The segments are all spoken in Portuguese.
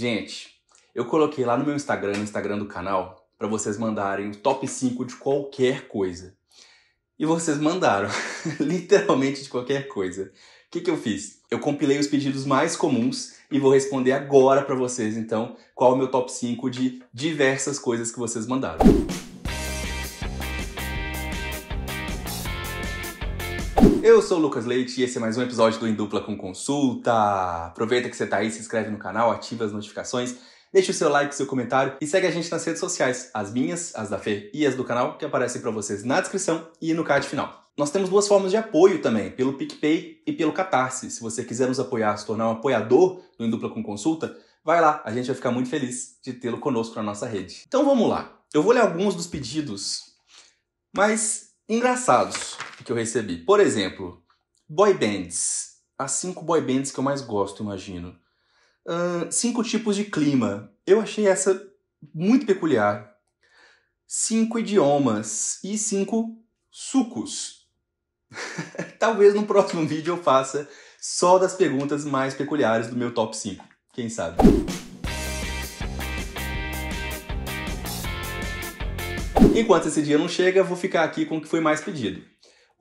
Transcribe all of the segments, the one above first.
Gente, eu coloquei lá no meu Instagram, no Instagram do canal, para vocês mandarem o top 5 de qualquer coisa. E vocês mandaram, literalmente de qualquer coisa. O que, que eu fiz? Eu compilei os pedidos mais comuns e vou responder agora para vocês, então, qual é o meu top 5 de diversas coisas que vocês mandaram. Eu sou o Lucas Leite e esse é mais um episódio do Em Dupla com Consulta. Aproveita que você tá aí, se inscreve no canal, ativa as notificações, deixa o seu like, seu comentário e segue a gente nas redes sociais, as minhas, as da Fê e as do canal, que aparecem para vocês na descrição e no card final. Nós temos duas formas de apoio também, pelo PicPay e pelo Catarse. Se você quiser nos apoiar, se tornar um apoiador do Em Dupla com Consulta, vai lá, a gente vai ficar muito feliz de tê-lo conosco na nossa rede. Então vamos lá. Eu vou ler alguns dos pedidos, mas engraçados que eu recebi. Por exemplo, boy bands. As cinco boy bands que eu mais gosto, imagino. Uh, cinco tipos de clima. Eu achei essa muito peculiar. Cinco idiomas e cinco sucos. Talvez no próximo vídeo eu faça só das perguntas mais peculiares do meu top 5. Quem sabe? Enquanto esse dia não chega, vou ficar aqui com o que foi mais pedido.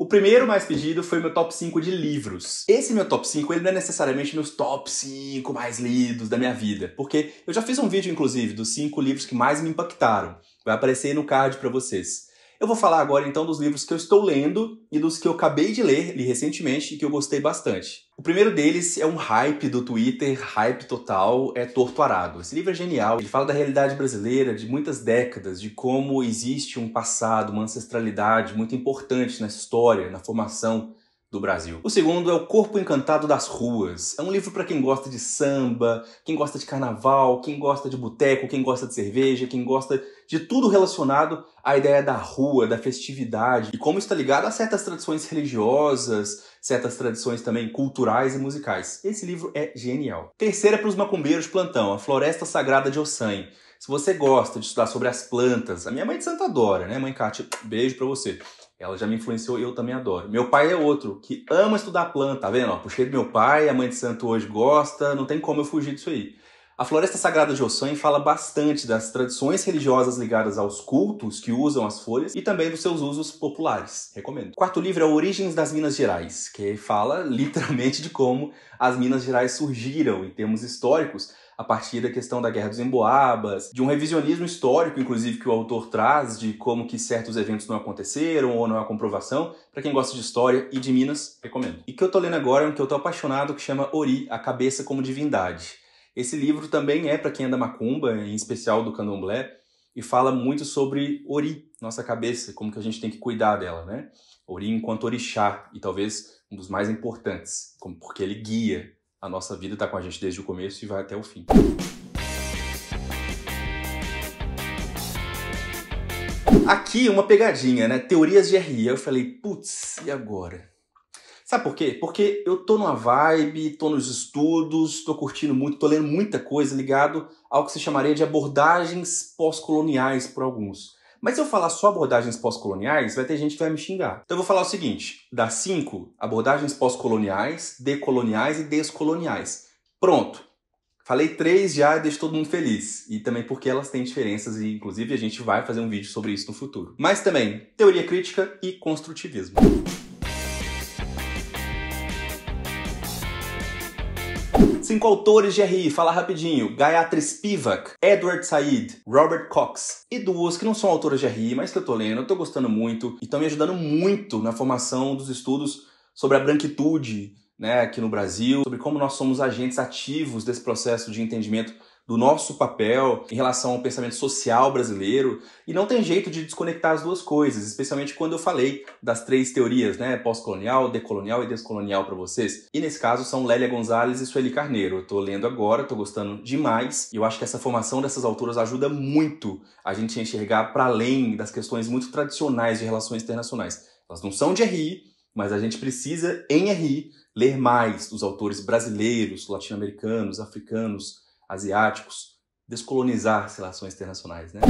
O primeiro mais pedido foi meu top 5 de livros. Esse meu top 5, ele não é necessariamente meus top 5 mais lidos da minha vida, porque eu já fiz um vídeo inclusive dos 5 livros que mais me impactaram. Vai aparecer aí no card para vocês. Eu vou falar agora então dos livros que eu estou lendo e dos que eu acabei de ler, li recentemente e que eu gostei bastante. O primeiro deles é um hype do Twitter, hype total, é Torto Arado. Esse livro é genial, ele fala da realidade brasileira de muitas décadas, de como existe um passado, uma ancestralidade muito importante na história, na formação do Brasil. O segundo é O Corpo Encantado das Ruas. É um livro para quem gosta de samba, quem gosta de carnaval, quem gosta de boteco, quem gosta de cerveja, quem gosta de tudo relacionado à ideia da rua, da festividade e como está ligado a certas tradições religiosas, certas tradições também culturais e musicais. Esse livro é genial. Terceira é para os macumbeiros plantão, A Floresta Sagrada de Ossanha. Se você gosta de estudar sobre as plantas, a minha mãe de Santa adora, né? Mãe Kátia, beijo para você. Ela já me influenciou e eu também adoro. Meu pai é outro que ama estudar planta, tá vendo? Ó, puxei do meu pai, a mãe de santo hoje gosta, não tem como eu fugir disso aí. A Floresta Sagrada de Ossan fala bastante das tradições religiosas ligadas aos cultos que usam as folhas e também dos seus usos populares. Recomendo. quarto livro é Origens das Minas Gerais, que fala literalmente de como as Minas Gerais surgiram em termos históricos a partir da questão da Guerra dos Emboabas, de um revisionismo histórico, inclusive, que o autor traz de como que certos eventos não aconteceram ou não há comprovação. Para quem gosta de história e de Minas, recomendo. E que eu tô lendo agora é um que eu tô apaixonado que chama Ori, a cabeça como divindade. Esse livro também é para quem é da macumba, em especial do candomblé, e fala muito sobre ori, nossa cabeça, como que a gente tem que cuidar dela, né? Ori enquanto orixá, e talvez um dos mais importantes, porque ele guia a nossa vida, está com a gente desde o começo e vai até o fim. Aqui uma pegadinha, né? Teorias de RI. Eu falei, putz, e agora? Sabe por quê? Porque eu tô numa vibe, tô nos estudos, tô curtindo muito, tô lendo muita coisa ligado ao que se chamaria de abordagens pós-coloniais por alguns. Mas se eu falar só abordagens pós-coloniais, vai ter gente que vai me xingar. Então eu vou falar o seguinte: das cinco abordagens pós-coloniais, decoloniais e descoloniais. Pronto. Falei três já e deixo todo mundo feliz. E também porque elas têm diferenças e, inclusive, a gente vai fazer um vídeo sobre isso no futuro. Mas também, teoria crítica e construtivismo. Cinco autores de RI, falar rapidinho. Gayatri Spivak, Edward Said, Robert Cox. E duas que não são autoras de RI, mas que eu tô lendo, eu tô gostando muito e estão me ajudando muito na formação dos estudos sobre a branquitude né, aqui no Brasil, sobre como nós somos agentes ativos desse processo de entendimento do nosso papel em relação ao pensamento social brasileiro, e não tem jeito de desconectar as duas coisas, especialmente quando eu falei das três teorias, né, pós-colonial, decolonial e descolonial para vocês. E nesse caso são Lélia Gonzalez e Sueli Carneiro. Eu tô lendo agora, tô gostando demais, e eu acho que essa formação dessas autoras ajuda muito a gente a enxergar para além das questões muito tradicionais de relações internacionais. Elas não são de RI, mas a gente precisa, em RI, ler mais dos autores brasileiros, latino-americanos, africanos, asiáticos, descolonizar as relações internacionais, né?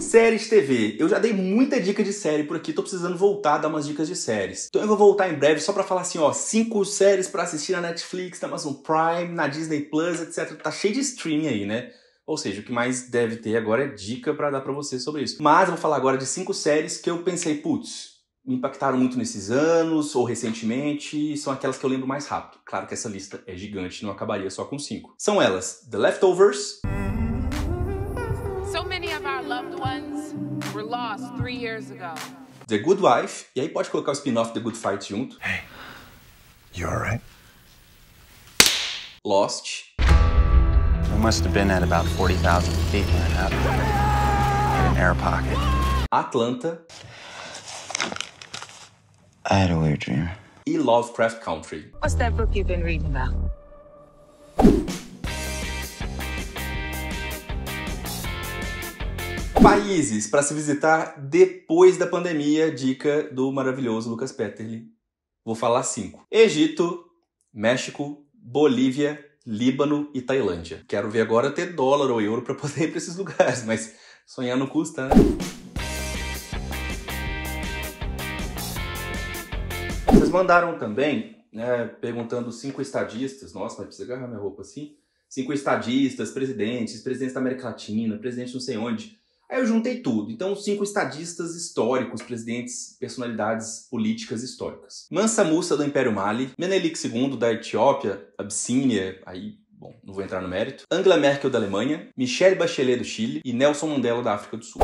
Séries TV. Eu já dei muita dica de série por aqui, tô precisando voltar a dar umas dicas de séries. Então eu vou voltar em breve só para falar assim, ó, cinco séries para assistir na Netflix, na Amazon Prime, na Disney Plus, etc. Tá cheio de streaming aí, né? Ou seja, o que mais deve ter agora é dica para dar para você sobre isso. Mas eu vou falar agora de cinco séries que eu pensei, putz, me impactaram muito nesses anos ou recentemente são aquelas que eu lembro mais rápido. Claro que essa lista é gigante, não acabaria só com cinco. São elas: The Leftovers. So many of our loved ones were lost three years ago. The Good Wife, e aí pode colocar o spin-off The Good Fight junto. Hey, you alright? Lost. We must have been at about 40,000 feet when it happened. In an air pocket. Atlanta. I had a weird dream. E Lovecraft Country. What's that book you've been reading about? Países para se visitar depois da pandemia, dica do maravilhoso Lucas Petterly. Vou falar cinco: Egito, México, Bolívia, Líbano e Tailândia. Quero ver agora ter dólar ou euro para poder ir para esses lugares, mas sonhar não custa, né? Vocês mandaram também, né, perguntando cinco estadistas, nossa, mas precisa agarrar minha roupa assim? Cinco estadistas, presidentes, presidentes da América Latina, presidente não sei onde. Aí eu juntei tudo. Então, cinco estadistas históricos, presidentes, personalidades políticas históricas. Mansa Musa do Império Mali, Menelik II da Etiópia, Abissínia, aí Bom, não vou entrar no mérito. Angela Merkel da Alemanha, Michelle Bachelet do Chile e Nelson Mandela da África do Sul.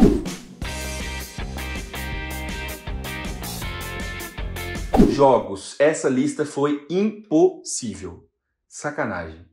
jogos, essa lista foi impossível. Sacanagem.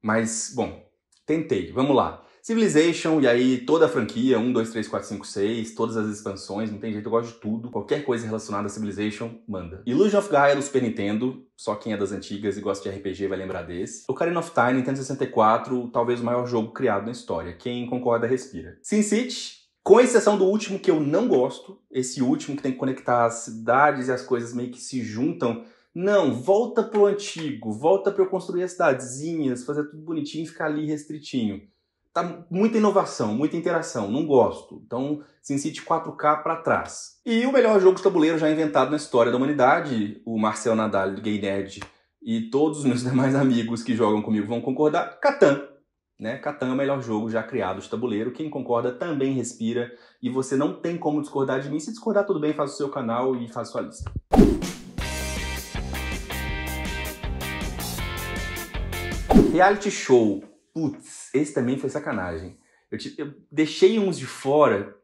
Mas, bom, tentei. Vamos lá. Civilization, e aí toda a franquia, 1, 2, 3, 4, 5, 6, todas as expansões, não tem jeito, eu gosto de tudo. Qualquer coisa relacionada a Civilization, manda. Illusion of Gaia do Super Nintendo, só quem é das antigas e gosta de RPG vai lembrar desse. Ocarina of Time, Nintendo 64, talvez o maior jogo criado na história. Quem concorda, respira. Sin City, com exceção do último que eu não gosto, esse último que tem que conectar as cidades e as coisas meio que se juntam. Não, volta pro antigo, volta para eu construir as cidadezinhas, fazer tudo bonitinho e ficar ali restritinho. Tá muita inovação, muita interação, não gosto. Então, SimCity 4K para trás. E o melhor jogo de tabuleiro já inventado na história da humanidade, o Marcel Nadal do é Gay Nerd e todos os meus demais amigos que jogam comigo vão concordar, Catan. Né? Catan é o melhor jogo já criado de tabuleiro. Quem concorda também respira. E você não tem como discordar de mim. Se discordar, tudo bem, faz o seu canal e faz sua lista. Reality show. Putz, esse também foi sacanagem. Eu, te, eu deixei uns de fora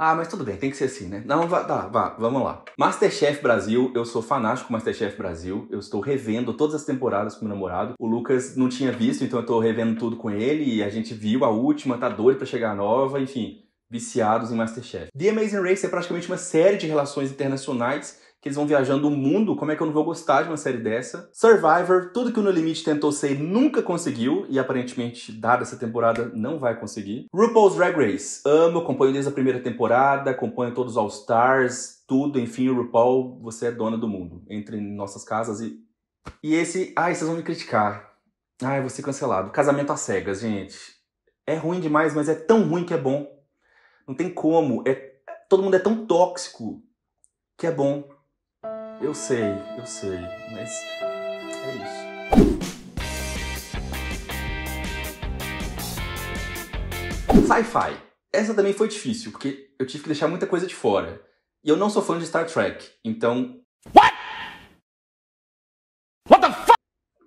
ah, mas tudo bem, tem que ser assim, né? Não, vá, tá, vá, vamos lá. Masterchef Brasil, eu sou fanático Masterchef Brasil, eu estou revendo todas as temporadas com meu namorado. O Lucas não tinha visto, então eu estou revendo tudo com ele e a gente viu a última, tá doido para chegar a nova, enfim, viciados em Masterchef. The Amazing Race é praticamente uma série de relações internacionais que eles vão viajando o mundo, como é que eu não vou gostar de uma série dessa? Survivor, tudo que o No Limite tentou ser e nunca conseguiu, e aparentemente, dada essa temporada, não vai conseguir. RuPaul's Drag Race, amo, acompanho desde a primeira temporada, acompanho todos os All-Stars, tudo, enfim, RuPaul, você é dona do mundo, entre em nossas casas e. E esse, ai, vocês vão me criticar. Ai, vou ser cancelado. Casamento às cegas, gente. É ruim demais, mas é tão ruim que é bom. Não tem como. É... Todo mundo é tão tóxico que é bom. Eu sei, eu sei, mas é isso. Sci-fi. Essa também foi difícil, porque eu tive que deixar muita coisa de fora. E eu não sou fã de Star Trek, então. What? What the fuck?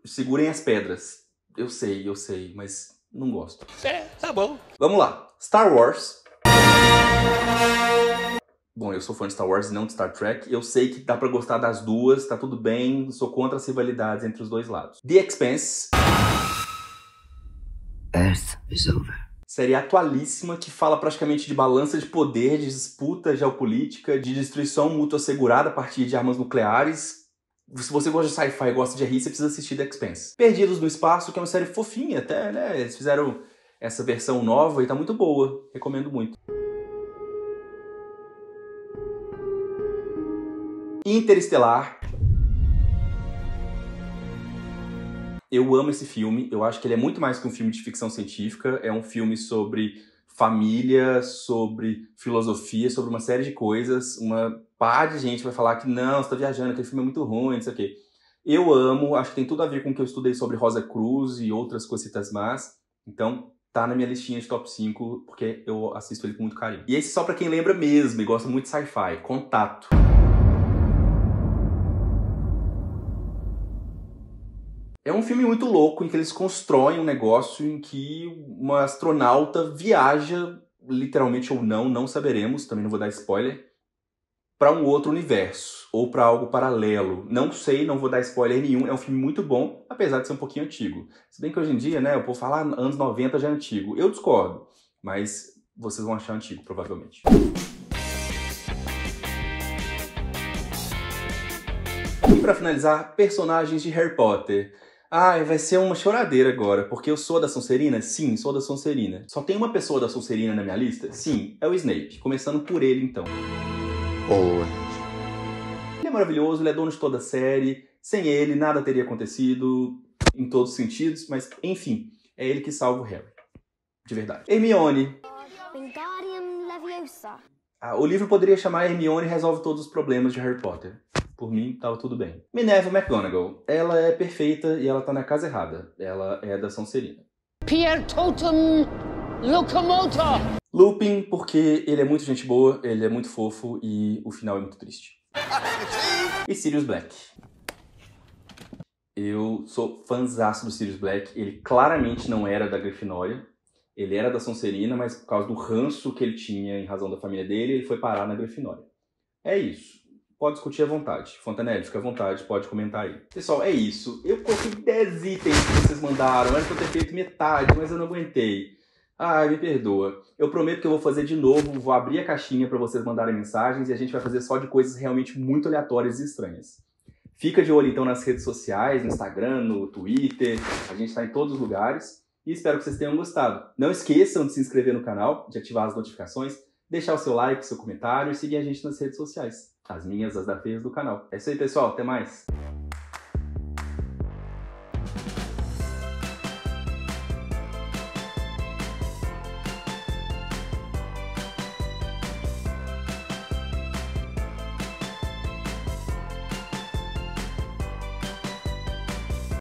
Segurem as pedras. Eu sei, eu sei, mas não gosto. É, tá bom. Vamos lá. Star Wars. Bom, eu sou fã de Star Wars e não de Star Trek. Eu sei que dá para gostar das duas, tá tudo bem. Sou contra as rivalidades entre os dois lados. The Expanse. Earth is over. Série atualíssima que fala praticamente de balança de poder, de disputa geopolítica, de destruição mútua assegurada a partir de armas nucleares, se você gosta de sci-fi e gosta de rir, você precisa assistir The Expanse. Perdidos no Espaço, que é uma série fofinha até, né? Eles fizeram essa versão nova e tá muito boa. Recomendo muito. Interestelar. Eu amo esse filme, eu acho que ele é muito mais que um filme de ficção científica, é um filme sobre família, sobre filosofia, sobre uma série de coisas. Uma pá de gente vai falar que não, você tá viajando, aquele filme é muito ruim, não sei o quê. Eu amo, acho que tem tudo a ver com o que eu estudei sobre Rosa Cruz e outras cositas más. Então, tá na minha listinha de top 5, porque eu assisto ele com muito carinho. E esse só para quem lembra mesmo e gosta muito de sci-fi, Contato. É um filme muito louco em que eles constroem um negócio em que uma astronauta viaja, literalmente ou não, não saberemos, também não vou dar spoiler, para um outro universo ou para algo paralelo. Não sei, não vou dar spoiler nenhum. É um filme muito bom, apesar de ser um pouquinho antigo. Se bem que hoje em dia, né, eu vou falar ah, anos 90 já é antigo. Eu discordo, mas vocês vão achar antigo, provavelmente. E para finalizar, personagens de Harry Potter. Ai, vai ser uma choradeira agora, porque eu sou da Sonserina? Sim, sou da Sonserina. Só tem uma pessoa da Sonserina na minha lista? Sim, é o Snape. Começando por ele, então. Ele é maravilhoso, ele é dono de toda a série. Sem ele, nada teria acontecido em todos os sentidos, mas enfim, é ele que salva o Harry. De verdade. Hermione. Ah, o livro poderia chamar Hermione Resolve Todos os Problemas de Harry Potter. Por mim, tava tudo bem. Minerva McGonagall. Ela é perfeita e ela tá na casa errada. Ela é da Sonserina. Pierre Totem Locomotor. Lupin, porque ele é muito gente boa, ele é muito fofo e o final é muito triste. e Sirius Black. Eu sou fãzaço do Sirius Black. Ele claramente não era da Grifinória. Ele era da Sonserina, mas por causa do ranço que ele tinha em razão da família dele, ele foi parar na Grifinória. É isso. Pode discutir à vontade. Fontanelli, fica à vontade, pode comentar aí. Pessoal, é isso. Eu coloquei 10 itens que vocês mandaram. Era pra eu ter feito metade, mas eu não aguentei. Ai, me perdoa. Eu prometo que eu vou fazer de novo, vou abrir a caixinha para vocês mandarem mensagens e a gente vai fazer só de coisas realmente muito aleatórias e estranhas. Fica de olho então nas redes sociais, no Instagram, no Twitter, a gente está em todos os lugares e espero que vocês tenham gostado. Não esqueçam de se inscrever no canal, de ativar as notificações deixar o seu like, seu comentário e seguir a gente nas redes sociais. As minhas, as da Fez do canal. É isso aí, pessoal. Até mais!